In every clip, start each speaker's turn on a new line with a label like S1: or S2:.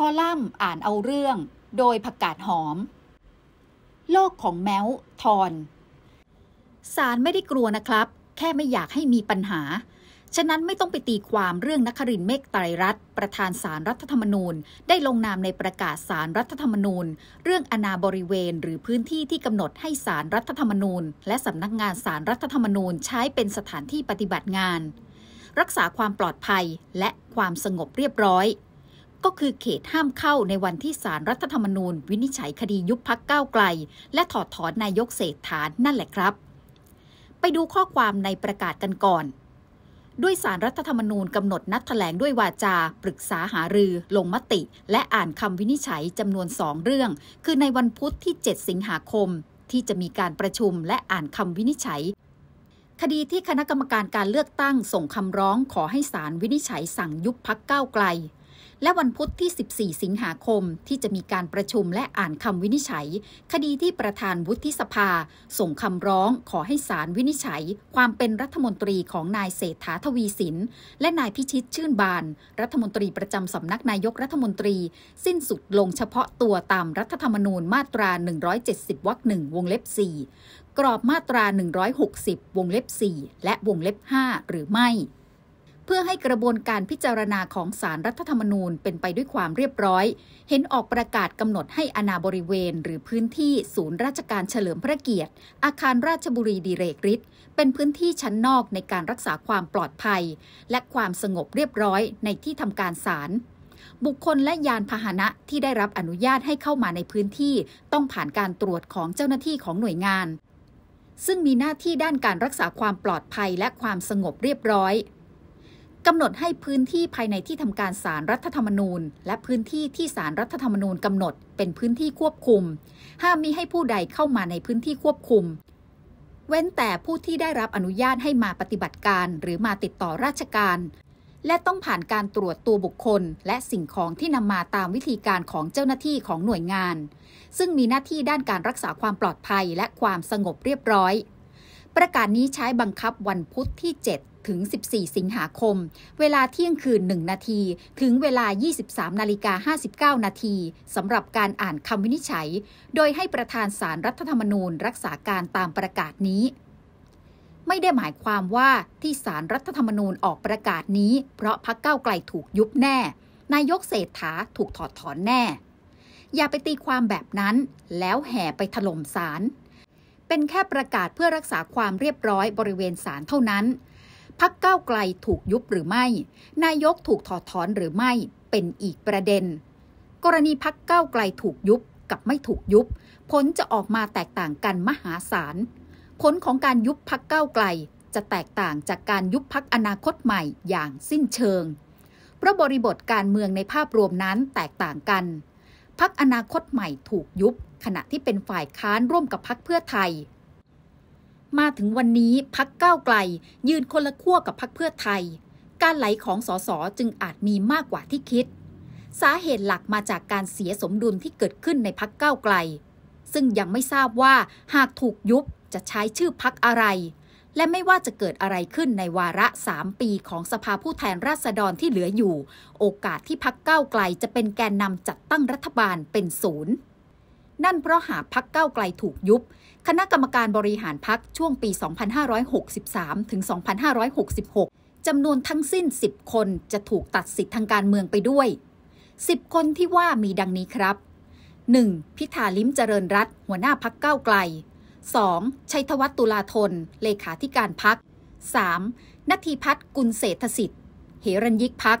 S1: คอลัมน์อ่านเอาเรื่องโดยผักกาดหอม โลกของแมวทอน สารไม่ได้กลัวนะครับ แค่ไม่อยากให้มีปัญหา ฉะนั้นไม่ต้องไปตีความเรื่องนครินเมฆไตรรัฐประธานสารรัฐธรรมนูญ ได้ลงนามในประกาศสารรัฐธรรมนูญ เรื่องอนาบริเวณหรือพื้นที่ที่กำหนดให้สารรัฐธรรมนูญ และสำนักงานสารรัฐธรรมนูญใช้เป็นสถานที่ปฏิบัติงาน รักษาความปลอดภัยและความสงบเรียบร้อยก็คือเขตห้ามเข้าในวันที่สารรัฐธรรมนูญวินิจฉัยคดียุบพักก้าวไกล และถอดถอนนายกเศรษฐานั่นแหละครับ ไปดูข้อความในประกาศกันก่อน ด้วยสารรัฐธรรมนูญกำหนดนัดถแถลงด้วยวาจา ปรึกษาหารือ ลงมติ และอ่านคำวินิจฉัยจำนวนสองเรื่อง คือในวันพุธที่ 7 สิงหาคม ที่จะมีการประชุมและอ่านคำวินิจฉัย คดีที่คณะกรรมการการเลือกตั้ง ส่งคำร้องขอให้สารวินิจฉัยสั่งยุบพักก้าวไกลและวันพุธที่ 14 สิงหาคมที่จะมีการประชุมและอ่านคำวินิจฉัย คดีที่ประธานวุฒิสภา ส่งคำร้องขอให้ศาลวินิจฉัย ความเป็นรัฐมนตรีของนายเศรษฐาทวีสิน และนายพิชิตชื่นบาน รัฐมนตรีประจำสำนักนายกรัฐมนตรี สิ้นสุดลงเฉพาะตัวตามรัฐธรรมนูญมาตรา 170 วรรคหนึ่งวงเล็บ4กรอบมาตรา 160 วงเล็บ4และวงเล็บ5หรือไม่เพื่อให้กระบวนการพิจารณาของสารรัฐธรรมนูญเป็นไปด้วยความเรียบร้อย เห็นออกประกาศกำหนดให้อนาบริเวณหรือพื้นที่ศูนย์ราชการเฉลิมพระเกียรติ อาคารราชบุรีดีเรกฤทธิ์เป็นพื้นที่ชั้นนอกในการรักษาความปลอดภัยและความสงบเรียบร้อยในที่ทำการศาล บุคคลและยานพาหนะที่ได้รับอนุญาตให้เข้ามาในพื้นที่ต้องผ่านการตรวจของเจ้าหน้าที่ของหน่วยงาน ซึ่งมีหน้าที่ด้านการรักษาความปลอดภัยและความสงบเรียบร้อยกำหนดให้พื้นที่ภายในที่ทำการสารรัฐธรรมนูญ และพื้นที่ที่สารรัฐธรรมนูญกำหนดเป็นพื้นที่ควบคุม ห้ามมิให้ผู้ใดเข้ามาในพื้นที่ควบคุม เว้นแต่ผู้ที่ได้รับอนุญาตให้มาปฏิบัติการ หรือมาติดต่อราชการ และต้องผ่านการตรวจตัวบุคคล และสิ่งของที่นำมาตามวิธีการของเจ้าหน้าที่ของหน่วยงาน ซึ่งมีหน้าที่ด้านการรักษาความปลอดภัยและความสงบเรียบร้อยประกาศนี้ใช้บังคับวันพุธที่ 7 ถึง 14 สิงหาคม เวลาเที่ยงคืน 1 นาที ถึงเวลา 23นาฬิกา59 นาทีสำหรับการอ่านคำวินิจฉัย โดยให้ประธานสารรัฐธรรมนูญรักษาการตามประกาศนี้ ไม่ได้หมายความว่าที่สารรัฐธรรมนูญออกประกาศนี้เพราะพักเก้าไกลถูกยุบแน่นายกเศรษฐาถูกถอดถอนแน่ อย่าไปตีความแบบนั้น แล้วแห่ไปถล่มสารเป็นแค่ประกาศเพื่อรักษาความเรียบร้อยบริเวณศาลเท่านั้น พักก้าวไกลถูกยุบหรือไม่ นายกถูกถอดถอนหรือไม่เป็นอีกประเด็น กรณีพักก้าวไกลถูกยุบกับไม่ถูกยุบ ผลจะออกมาแตกต่างกันมหาศาลผลของการยุบพักก้าวไกลจะแตกต่างจากการยุบพักอนาคตใหม่อย่างสิ้นเชิงเพราะบริบทการเมืองในภาพรวมนั้นแตกต่างกันพักอนาคตใหม่ถูกยุบ ขณะที่เป็นฝ่ายค้านร่วมกับพักเพื่อไทย มาถึงวันนี้พักก้าวไกลยืนคนละขั้วกับพักเพื่อไทย การไหลของสสจึงอาจมีมากกว่าที่คิด สาเหตุหลักมาจากการเสียสมดุลที่เกิดขึ้นในพักก้าวไกล ซึ่งยังไม่ทราบว่าหากถูกยุบจะใช้ชื่อพักอะไรและไม่ว่าจะเกิดอะไรขึ้นในวาระ 3 ปีของสภาผู้แทนราษฎรที่เหลืออยู่ โอกาสที่พักเก้าไกลจะเป็นแกนนำจัดตั้งรัฐบาลเป็นศูนย์ นั่นเพราะหากพักเก้าไกลถูกยุบคณะกรรมการบริหารพักช่วงปี 2563ถึง2566 จำนวนทั้งสิ้น 10 คนจะถูกตัดสิทธิ์ทางการเมืองไปด้วย 10 คนที่ว่ามีดังนี้ครับ 1. พิธาลิมเจริญรัตหัวหน้าพักเก้าไกล 2. ชัยธวัฒน์ตุลาธน เลขาธิการพัก 3. นัทีพัฒน์กุลเศรษฐสิทธิ์ เหรัญยิกพัก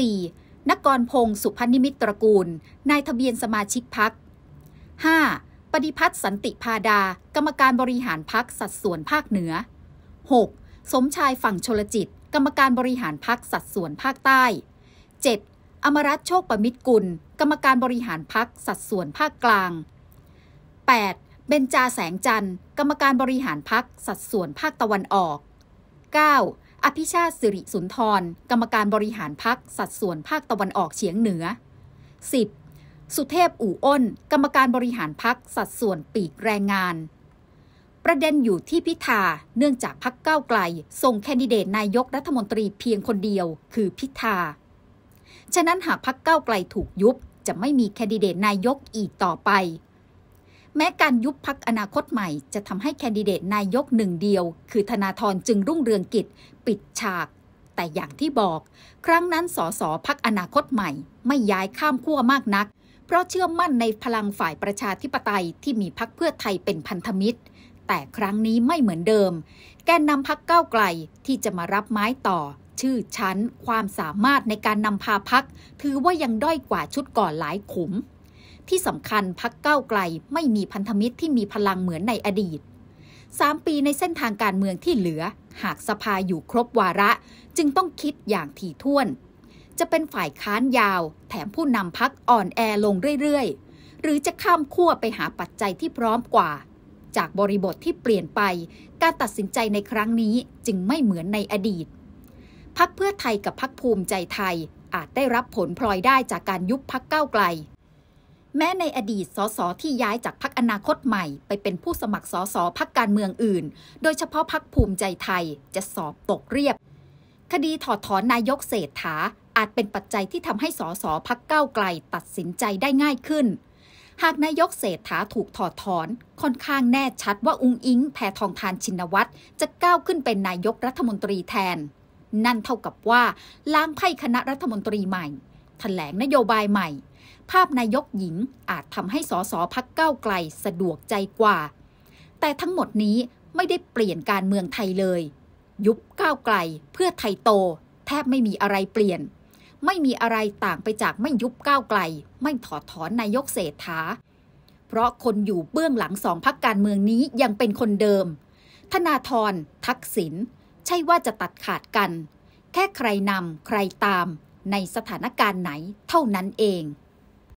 S1: 4. นกรพงศ์สุพนิมิตตรกูล นายทะเบียนสมาชิกพัก 5. ปฏิพัฒน์สันติพาดา กรรมการบริหารพักสัดส่วนภาคเหนือ 6. สมชายฝั่งชลจิต กรรมการบริหารพักสัดส่วนภาคใต้ 7. อมรัตโชคประมิตรกุล กรรมการบริหารพักสัดส่วนภาคกลาง 8. เบญจาแสงจันทร์ กรรมการบริหารพัก สัดส่วนภาคตะวันออก 9. อภิชาติสิริสุนทร กรรมการบริหารพักสัดส่วนภาคตะวันออกเฉียงเหนือ 10. สุเทพอู่อ้น กรรมการบริหารพักสัดส่วนปีกแรงงาน ประเด็นอยู่ที่พิธา เนื่องจากพักก้าวไกลส่งแคนดิเดตนายกรัฐมนตรีเพียงคนเดียวคือพิธา ฉะนั้นหากพักก้าวไกลถูกยุบ จะไม่มีแคนดิเดตนายกอีกต่อไปแม้การยุบพักอนาคตใหม่จะทำให้แคนดิเดตนายกหนึ่งเดียว คือธนาธรจึงรุ่งเรืองกิจปิดฉาก แต่อย่างที่บอกครั้งนั้นสสพักอนาคตใหม่ไม่ย้ายข้ามขั้วมากนัก เพราะเชื่อมั่นในพลังฝ่ายประชาธิปไตยที่มีพักเพื่อไทยเป็นพันธมิตร แต่ครั้งนี้ไม่เหมือนเดิม แกนนำพักก้าวไกลที่จะมารับไม้ต่อ ชื่อชั้นความสามารถในการนำพาพักถือว่ายังด้อยกว่าชุดก่อนหลายขุมที่สำคัญพักเก้าไกลไม่มีพันธมิตรที่มีพลังเหมือนในอดีต 3 ปีในเส้นทางการเมืองที่เหลือ หากสภาอยู่ครบวาระ จึงต้องคิดอย่างถี่ถ้วน จะเป็นฝ่ายค้านยาว แถมผู้นำพักอ่อนแอลงเรื่อยๆ หรือจะข้ามขั้วไปหาปัจจัยที่พร้อมกว่า จากบริบทที่เปลี่ยนไป การตัดสินใจในครั้งนี้จึงไม่เหมือนในอดีตพักเพื่อไทยกับพักภูมิใจไทยอาจได้รับผลพลอยได้จากการยุบพักเก้าไกลแม้ในอดีตสสที่ย้ายจากพักอนาคตใหม่ ไปเป็นผู้สมัครสสพักการเมืองอื่น โดยเฉพาะพักภูมิใจไทยจะสอบตกเรียบ คดีถอดถอนนายกเศรษฐา อาจเป็นปัจจัยที่ทำให้สสพักเก้าไกลตัดสินใจได้ง่ายขึ้น หากนายกเศรษฐาถูกถอดถอน ค่อนข้างแน่ชัดว่า อุ้งอิงแพทองทานชินวัตรจะก้าวขึ้นเป็นนายกรัฐมนตรีแทน นั่นเท่ากับว่าล้างไพ่คณะรัฐมนตรีใหม่ถแถลงนโยบายใหม่ภาพนายกหญิงอาจทำให้สสพักเก้าไกลสะดวกใจกว่า แต่ทั้งหมดนี้ไม่ได้เปลี่ยนการเมืองไทยเลย ยุบก้าวไกล เพื่อไทยโต แทบไม่มีอะไรเปลี่ยน ไม่มีอะไรต่างไปจากไม่ยุบก้าวไกล ไม่ถอดถอนนายกเศรษฐา เพราะคนอยู่เบื้องหลังสองพักการเมืองนี้ยังเป็นคนเดิม ธนาธรทักษิณใช่ว่าจะตัดขาดกัน แค่ใครนำใครตาม ในสถานการณ์ไหนเท่านั้นเอง